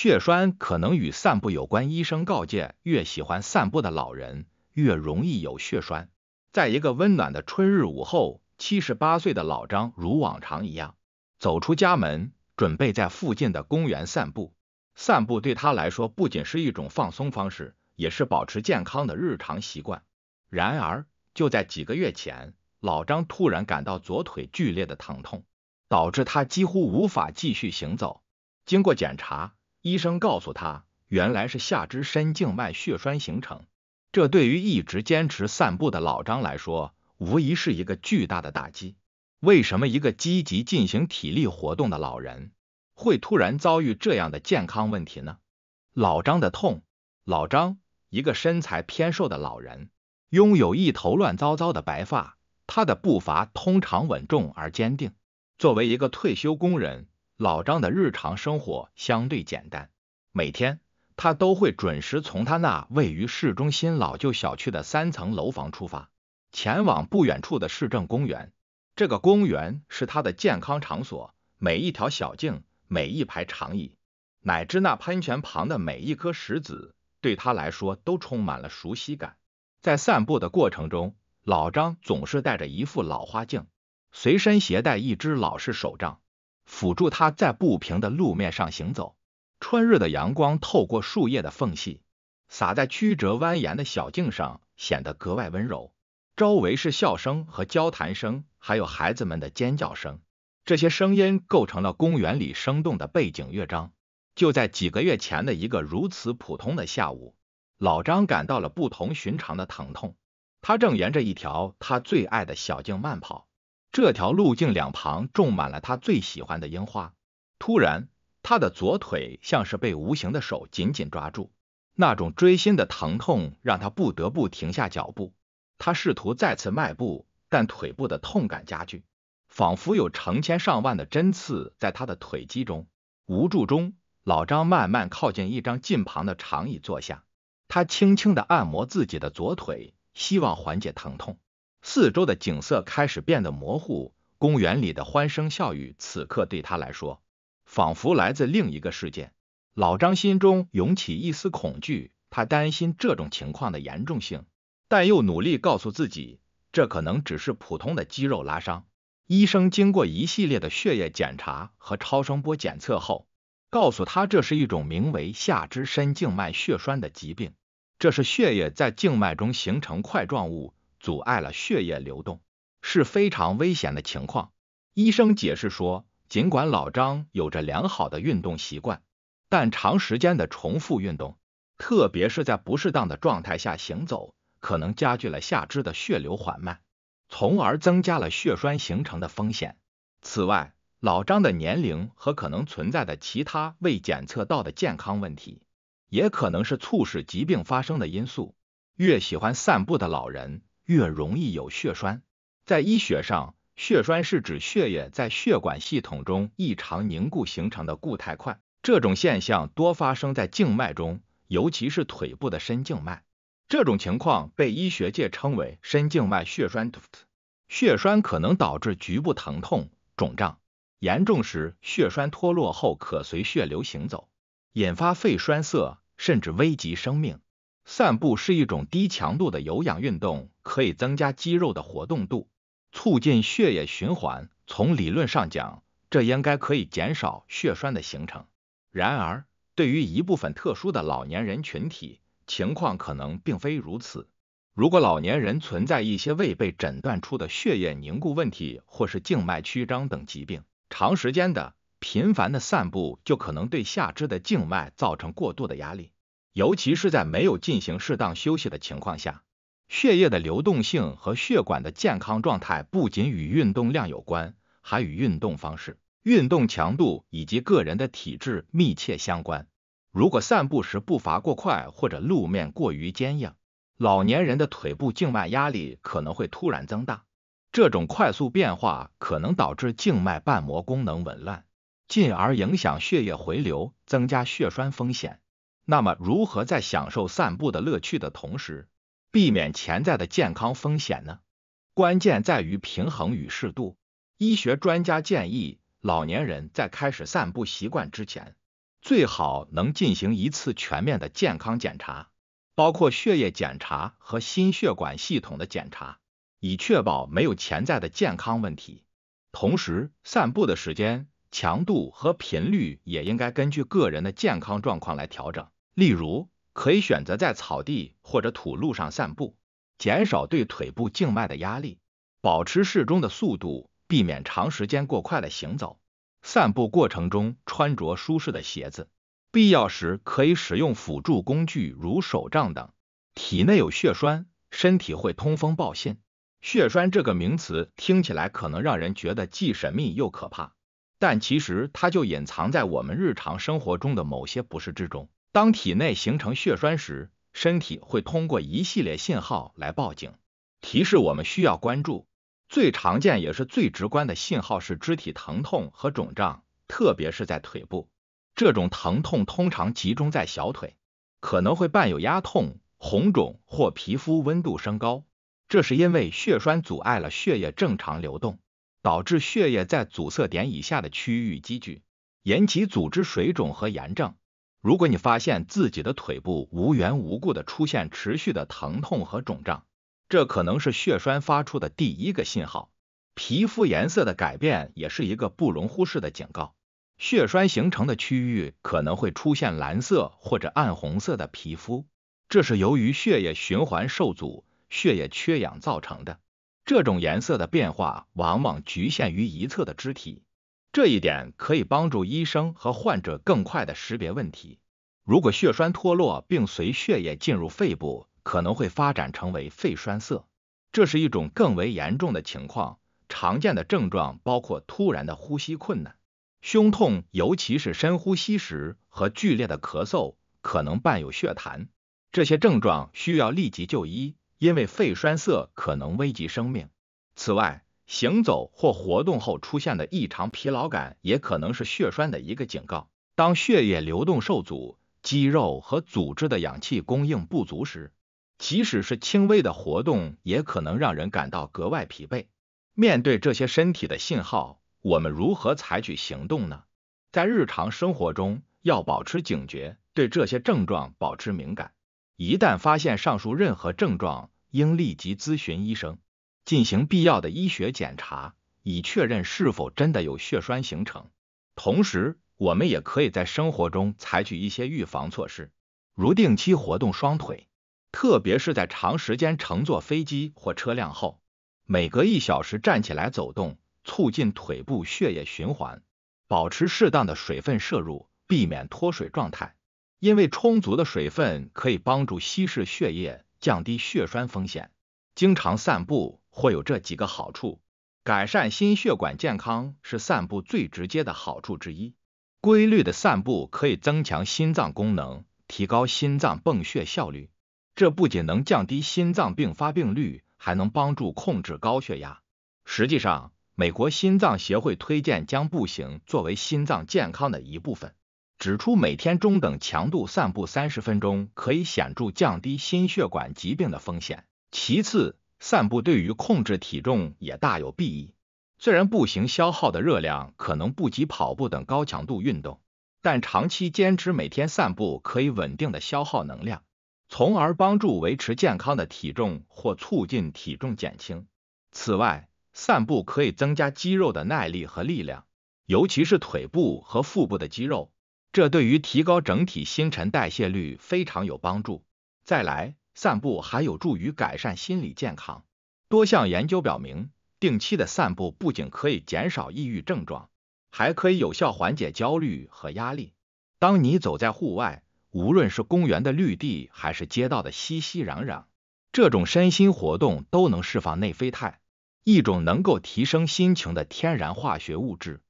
血栓可能与散步有关。医生告诫，越喜欢散步的老人越容易有血栓。在一个温暖的春日午后，七十八岁的老张如往常一样走出家门，准备在附近的公园散步。散步对他来说不仅是一种放松方式，也是保持健康的日常习惯。然而，就在几个月前，老张突然感到左腿剧烈的疼痛，导致他几乎无法继续行走。经过检查，医生告诉他，原来是下肢深静脉血栓形成。这对于一直坚持散步的老张来说，无疑是一个巨大的打击。为什么一个积极进行体力活动的老人会突然遭遇这样的健康问题呢？老张的痛，老张，一个身材偏瘦的老人，拥有一头乱糟糟的白发，他的步伐通常稳重而坚定。作为一个退休工人。老张的日常生活相对简单，每天他都会准时从他那位于市中心老旧小区的三层楼房出发，前往不远处的市政公园。这个公园是他的健康场所，每一条小径、每一排长椅，乃至那喷泉旁的每一颗石子，对他来说都充满了熟悉感。在散步的过程中，老张总是戴着一副老花镜，随身携带一只老式手杖。辅助他在不平的路面上行走。春日的阳光透过树叶的缝隙，洒在曲折蜿蜒的小径上，显得格外温柔。周围是笑声和交谈声，还有孩子们的尖叫声，这些声音构成了公园里生动的背景乐章。就在几个月前的一个如此普通的下午，老张感到了不同寻常的疼痛。他正沿着一条他最爱的小径慢跑。这条路径两旁种满了他最喜欢的樱花。突然，他的左腿像是被无形的手紧紧抓住，那种锥心的疼痛让他不得不停下脚步。他试图再次迈步，但腿部的痛感加剧，仿佛有成千上万的针刺在他的腿肌中。无助中，老张慢慢靠近一张近旁的长椅坐下。他轻轻的按摩自己的左腿，希望缓解疼痛。四周的景色开始变得模糊，公园里的欢声笑语，此刻对他来说，仿佛来自另一个世界。老张心中涌起一丝恐惧，他担心这种情况的严重性，但又努力告诉自己，这可能只是普通的肌肉拉伤。医生经过一系列的血液检查和超声波检测后，告诉他，这是一种名为下肢深静脉血栓的疾病，这是血液在静脉中形成块状物。阻碍了血液流动，是非常危险的情况。医生解释说，尽管老张有着良好的运动习惯，但长时间的重复运动，特别是在不适当的状态下行走，可能加剧了下肢的血流缓慢，从而增加了血栓形成的风险。此外，老张的年龄和可能存在的其他未检测到的健康问题，也可能是促使疾病发生的因素。越喜欢散步的老人。越容易有血栓。在医学上，血栓是指血液在血管系统中异常凝固形成的固态块。这种现象多发生在静脉中，尤其是腿部的深静脉。这种情况被医学界称为深静脉血栓。血栓可能导致局部疼痛、肿胀，严重时血栓脱落后可随血流行走，引发肺栓塞，甚至危及生命。散步是一种低强度的有氧运动。可以增加肌肉的活动度，促进血液循环。从理论上讲，这应该可以减少血栓的形成。然而，对于一部分特殊的老年人群体，情况可能并非如此。如果老年人存在一些未被诊断出的血液凝固问题，或是静脉曲张等疾病，长时间的、频繁的散步就可能对下肢的静脉造成过度的压力，尤其是在没有进行适当休息的情况下。血液的流动性和血管的健康状态不仅与运动量有关，还与运动方式、运动强度以及个人的体质密切相关。如果散步时步伐过快或者路面过于坚硬，老年人的腿部静脉压力可能会突然增大。这种快速变化可能导致静脉瓣膜功能紊乱，进而影响血液回流，增加血栓风险。那么，如何在享受散步的乐趣的同时？避免潜在的健康风险呢？关键在于平衡与适度。医学专家建议，老年人在开始散步习惯之前，最好能进行一次全面的健康检查，包括血液检查和心血管系统的检查，以确保没有潜在的健康问题。同时，散步的时间、强度和频率也应该根据个人的健康状况来调整。例如，可以选择在草地或者土路上散步，减少对腿部静脉的压力，保持适中的速度，避免长时间过快的行走。散步过程中穿着舒适的鞋子，必要时可以使用辅助工具如手杖等。体内有血栓，身体会通风报信。血栓这个名词听起来可能让人觉得既神秘又可怕，但其实它就隐藏在我们日常生活中的某些不适之中。当体内形成血栓时，身体会通过一系列信号来报警，提示我们需要关注。最常见也是最直观的信号是肢体疼痛和肿胀，特别是在腿部。这种疼痛通常集中在小腿，可能会伴有压痛、红肿或皮肤温度升高。这是因为血栓阻碍了血液正常流动，导致血液在阻塞点以下的区域积聚，引起组织水肿和炎症。如果你发现自己的腿部无缘无故的出现持续的疼痛和肿胀，这可能是血栓发出的第一个信号。皮肤颜色的改变也是一个不容忽视的警告。血栓形成的区域可能会出现蓝色或者暗红色的皮肤，这是由于血液循环受阻、血液缺氧造成的。这种颜色的变化往往局限于一侧的肢体。这一点可以帮助医生和患者更快的识别问题。如果血栓脱落并随血液进入肺部，可能会发展成为肺栓塞，这是一种更为严重的情况。常见的症状包括突然的呼吸困难、胸痛，尤其是深呼吸时和剧烈的咳嗽，可能伴有血痰。这些症状需要立即就医，因为肺栓塞可能危及生命。此外，行走或活动后出现的异常疲劳感，也可能是血栓的一个警告。当血液流动受阻，肌肉和组织的氧气供应不足时，即使是轻微的活动也可能让人感到格外疲惫。面对这些身体的信号，我们如何采取行动呢？在日常生活中，要保持警觉，对这些症状保持敏感。一旦发现上述任何症状，应立即咨询医生。进行必要的医学检查，以确认是否真的有血栓形成。同时，我们也可以在生活中采取一些预防措施，如定期活动双腿，特别是在长时间乘坐飞机或车辆后，每隔一小时站起来走动，促进腿部血液循环；保持适当的水分摄入，避免脱水状态，因为充足的水分可以帮助稀释血液，降低血栓风险；经常散步。会有这几个好处，改善心血管健康是散步最直接的好处之一。规律的散步可以增强心脏功能，提高心脏泵血效率。这不仅能降低心脏病发病率，还能帮助控制高血压。实际上，美国心脏协会推荐将步行作为心脏健康的一部分，指出每天中等强度散步三十分钟可以显著降低心血管疾病的风险。其次。散步对于控制体重也大有裨益。虽然步行消耗的热量可能不及跑步等高强度运动，但长期坚持每天散步可以稳定的消耗能量，从而帮助维持健康的体重或促进体重减轻。此外，散步可以增加肌肉的耐力和力量，尤其是腿部和腹部的肌肉，这对于提高整体新陈代谢率非常有帮助。再来。散步还有助于改善心理健康。多项研究表明，定期的散步不仅可以减少抑郁症状，还可以有效缓解焦虑和压力。当你走在户外，无论是公园的绿地还是街道的熙熙攘攘，这种身心活动都能释放内啡肽，一种能够提升心情的天然化学物质。